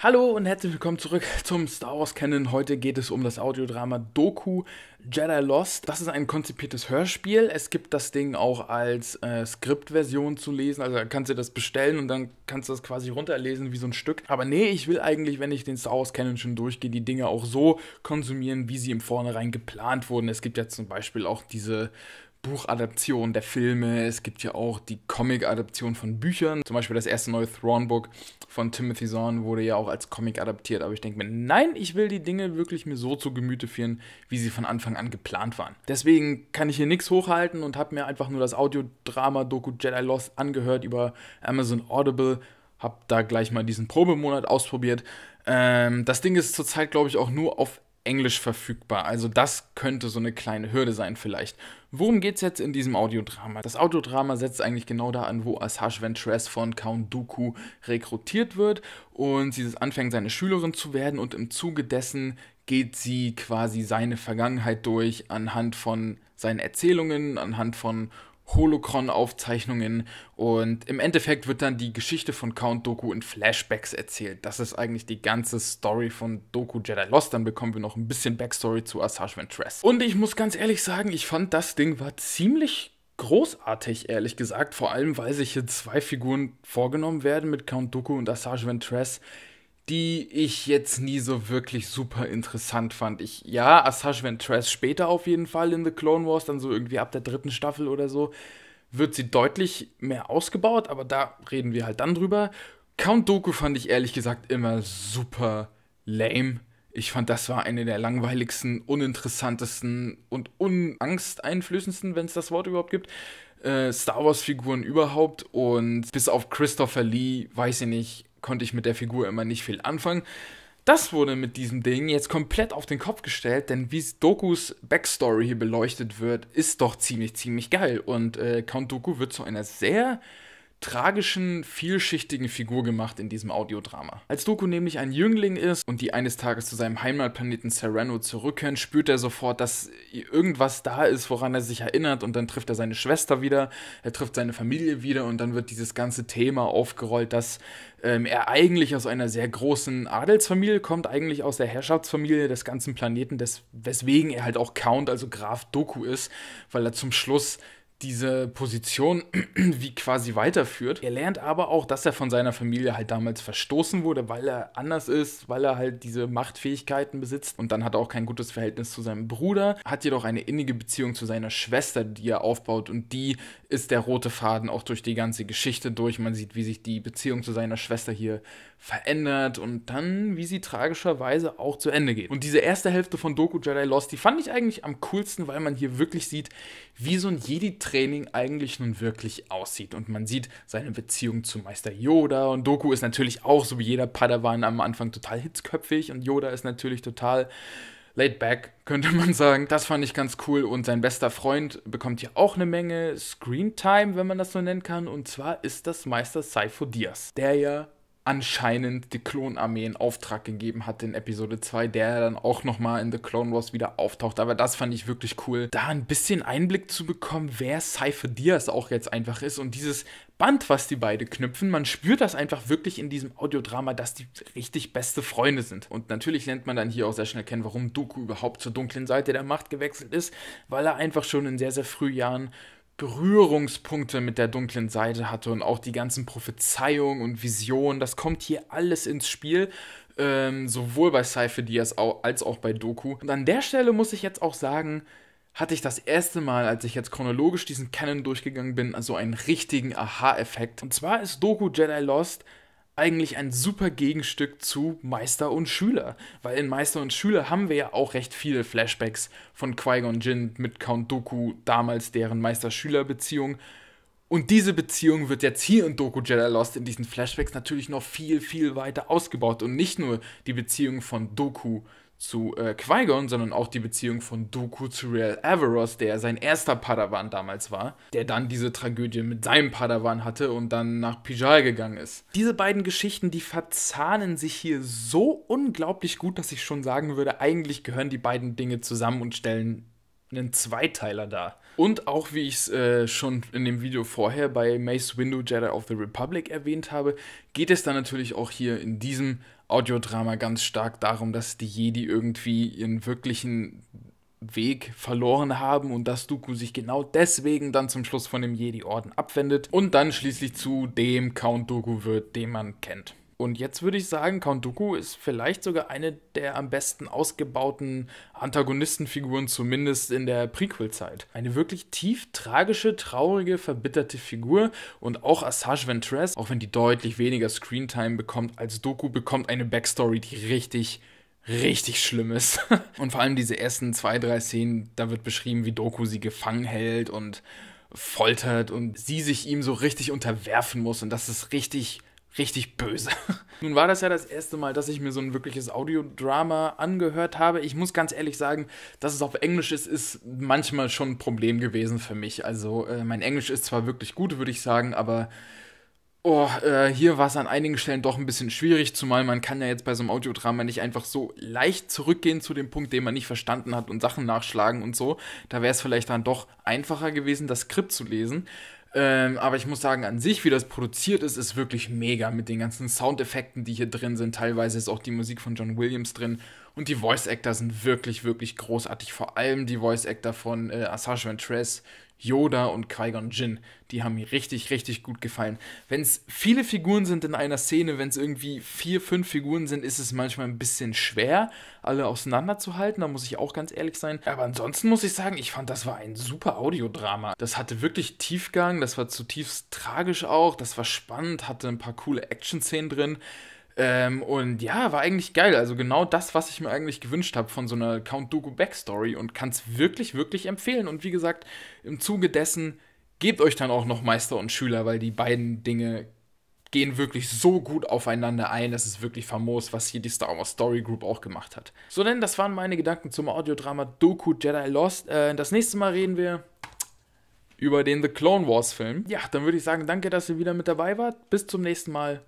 Hallo und herzlich willkommen zurück zum Star Wars Canon. Heute geht es um das Audiodrama Doku Jedi Lost. Das ist ein konzipiertes Hörspiel. Es gibt das Ding auch als äh, Skriptversion zu lesen. Also kannst du das bestellen und dann kannst du das quasi runterlesen wie so ein Stück. Aber nee, ich will eigentlich, wenn ich den Star Wars Canon schon durchgehe, die Dinge auch so konsumieren, wie sie im Vornherein geplant wurden. Es gibt ja zum Beispiel auch diese Buchadaption der Filme, es gibt ja auch die Comic-Adaption von Büchern. Zum Beispiel das erste neue Thrawn-Book von Timothy Zahn wurde ja auch als Comic adaptiert. Aber ich denke mir, nein, ich will die Dinge wirklich mir so zu Gemüte führen, wie sie von Anfang an geplant waren. Deswegen kann ich hier nichts hochhalten und habe mir einfach nur das Audiodrama Doku Jedi Lost angehört über Amazon Audible. Hab da gleich mal diesen Probemonat ausprobiert. Ähm, das Ding ist zurzeit, glaube ich, auch nur auf Englisch verfügbar. Also das könnte so eine kleine Hürde sein vielleicht. Worum geht es jetzt in diesem Audiodrama? Das Audiodrama setzt eigentlich genau da an, wo Asajj Ventress von Count Dooku rekrutiert wird und sie anfängt, seine Schülerin zu werden und im Zuge dessen geht sie quasi seine Vergangenheit durch anhand von seinen Erzählungen, anhand von Holocron-Aufzeichnungen und im Endeffekt wird dann die Geschichte von Count Doku in Flashbacks erzählt. Das ist eigentlich die ganze Story von Doku Jedi Lost. Dann bekommen wir noch ein bisschen Backstory zu Asajj Ventress. Und ich muss ganz ehrlich sagen, ich fand das Ding war ziemlich großartig, ehrlich gesagt. Vor allem, weil sich hier zwei Figuren vorgenommen werden mit Count Doku und Asajj Ventress, die ich jetzt nie so wirklich super interessant fand. Ich, ja, Asajj Ventress später auf jeden Fall in The Clone Wars, dann so irgendwie ab der dritten Staffel oder so, wird sie deutlich mehr ausgebaut, aber da reden wir halt dann drüber. Count Doku fand ich ehrlich gesagt immer super lame. Ich fand, das war eine der langweiligsten, uninteressantesten und unangsteinflößendsten, wenn es das Wort überhaupt gibt, äh, Star Wars-Figuren überhaupt. Und bis auf Christopher Lee, weiß ich nicht, konnte ich mit der Figur immer nicht viel anfangen. Das wurde mit diesem Ding jetzt komplett auf den Kopf gestellt, denn wie Dokus Backstory hier beleuchtet wird, ist doch ziemlich, ziemlich geil. Und äh, Count Doku wird zu einer sehr tragischen, vielschichtigen Figur gemacht in diesem Audiodrama. Als Doku nämlich ein Jüngling ist und die eines Tages zu seinem Heimatplaneten Serrano zurückkehren, spürt er sofort, dass irgendwas da ist, woran er sich erinnert und dann trifft er seine Schwester wieder, er trifft seine Familie wieder und dann wird dieses ganze Thema aufgerollt, dass ähm, er eigentlich aus einer sehr großen Adelsfamilie kommt, eigentlich aus der Herrschaftsfamilie des ganzen Planeten, des, weswegen er halt auch Count, also Graf Doku ist, weil er zum Schluss diese Position wie quasi weiterführt. Er lernt aber auch, dass er von seiner Familie halt damals verstoßen wurde, weil er anders ist, weil er halt diese Machtfähigkeiten besitzt und dann hat er auch kein gutes Verhältnis zu seinem Bruder, hat jedoch eine innige Beziehung zu seiner Schwester, die er aufbaut und die ist der rote Faden auch durch die ganze Geschichte durch. Man sieht, wie sich die Beziehung zu seiner Schwester hier verändert und dann, wie sie tragischerweise auch zu Ende geht. Und diese erste Hälfte von Doku Jedi Lost, die fand ich eigentlich am coolsten, weil man hier wirklich sieht, wie so ein Jedi Training eigentlich nun wirklich aussieht. Und man sieht seine Beziehung zu Meister Yoda und Doku ist natürlich auch, so wie jeder Padawan, am Anfang total hitzköpfig und Yoda ist natürlich total laid back, könnte man sagen. Das fand ich ganz cool und sein bester Freund bekommt hier auch eine Menge Screentime, wenn man das so nennen kann. Und zwar ist das Meister Saifo Diaz, der ja anscheinend die Klonarmee in Auftrag gegeben hat in Episode 2, der dann auch nochmal in The Clone Wars wieder auftaucht. Aber das fand ich wirklich cool, da ein bisschen Einblick zu bekommen, wer Cypher Diaz auch jetzt einfach ist und dieses Band, was die beide knüpfen. Man spürt das einfach wirklich in diesem Audiodrama, dass die richtig beste Freunde sind. Und natürlich lernt man dann hier auch sehr schnell kennen, warum Doku überhaupt zur dunklen Seite der Macht gewechselt ist, weil er einfach schon in sehr, sehr frühen Jahren Berührungspunkte mit der dunklen Seite hatte und auch die ganzen Prophezeiungen und Visionen, das kommt hier alles ins Spiel. Ähm, sowohl bei Cypher Diaz als auch bei Doku. Und an der Stelle muss ich jetzt auch sagen, hatte ich das erste Mal, als ich jetzt chronologisch diesen Canon durchgegangen bin, also einen richtigen Aha-Effekt. Und zwar ist Doku Jedi Lost eigentlich ein super Gegenstück zu Meister und Schüler, weil in Meister und Schüler haben wir ja auch recht viele Flashbacks von Qui-Gon Jinn mit Count Doku, damals deren Meister-Schüler-Beziehung und diese Beziehung wird jetzt hier in Doku Jedi Lost in diesen Flashbacks natürlich noch viel, viel weiter ausgebaut. Und nicht nur die Beziehung von Doku zu äh, Qui-Gon, sondern auch die Beziehung von Doku zu Real Averos, der sein erster Padawan damals war, der dann diese Tragödie mit seinem Padawan hatte und dann nach Pijal gegangen ist. Diese beiden Geschichten, die verzahnen sich hier so unglaublich gut, dass ich schon sagen würde, eigentlich gehören die beiden Dinge zusammen und stellen einen Zweiteiler da. Und auch, wie ich es äh, schon in dem Video vorher bei Mace Window Jedi of the Republic erwähnt habe, geht es dann natürlich auch hier in diesem Audiodrama ganz stark darum, dass die Jedi irgendwie ihren wirklichen Weg verloren haben und dass Dooku sich genau deswegen dann zum Schluss von dem Jedi-Orden abwendet und dann schließlich zu dem Count Dooku wird, den man kennt. Und jetzt würde ich sagen, Count Dooku ist vielleicht sogar eine der am besten ausgebauten Antagonistenfiguren, zumindest in der Prequel-Zeit. Eine wirklich tief tragische, traurige, verbitterte Figur und auch Asajj Ventress, auch wenn die deutlich weniger Screentime bekommt als Doku, bekommt eine Backstory, die richtig richtig schlimm ist. und vor allem diese ersten zwei, drei Szenen, da wird beschrieben, wie Doku sie gefangen hält und foltert und sie sich ihm so richtig unterwerfen muss. Und das ist richtig richtig böse. Nun war das ja das erste Mal, dass ich mir so ein wirkliches Audiodrama angehört habe. Ich muss ganz ehrlich sagen, dass es auf Englisch ist, ist manchmal schon ein Problem gewesen für mich. Also äh, mein Englisch ist zwar wirklich gut, würde ich sagen, aber oh, äh, hier war es an einigen Stellen doch ein bisschen schwierig, zumal man kann ja jetzt bei so einem Audiodrama nicht einfach so leicht zurückgehen zu dem Punkt, den man nicht verstanden hat und Sachen nachschlagen und so. Da wäre es vielleicht dann doch einfacher gewesen, das Skript zu lesen. Ähm, aber ich muss sagen, an sich, wie das produziert ist, ist wirklich mega mit den ganzen Soundeffekten, die hier drin sind. Teilweise ist auch die Musik von John Williams drin. Und die Voice Actor sind wirklich, wirklich großartig. Vor allem die Voice Actor von äh, Assange Ventress, Yoda und Qui-Gon Jinn. Die haben mir richtig, richtig gut gefallen. Wenn es viele Figuren sind in einer Szene, wenn es irgendwie vier, fünf Figuren sind, ist es manchmal ein bisschen schwer, alle auseinanderzuhalten. Da muss ich auch ganz ehrlich sein. Aber ansonsten muss ich sagen, ich fand, das war ein super Audiodrama. Das hatte wirklich Tiefgang, das war zutiefst tragisch auch, das war spannend, hatte ein paar coole Action-Szenen drin. Ähm, und ja, war eigentlich geil. Also genau das, was ich mir eigentlich gewünscht habe von so einer Count Dooku Backstory und kann es wirklich, wirklich empfehlen. Und wie gesagt, im Zuge dessen gebt euch dann auch noch Meister und Schüler, weil die beiden Dinge gehen wirklich so gut aufeinander ein. Das ist wirklich famos, was hier die Star Wars Story Group auch gemacht hat. So, denn das waren meine Gedanken zum Audiodrama Doku Jedi Lost. Äh, das nächste Mal reden wir über den The Clone Wars Film. Ja, dann würde ich sagen, danke, dass ihr wieder mit dabei wart. Bis zum nächsten Mal.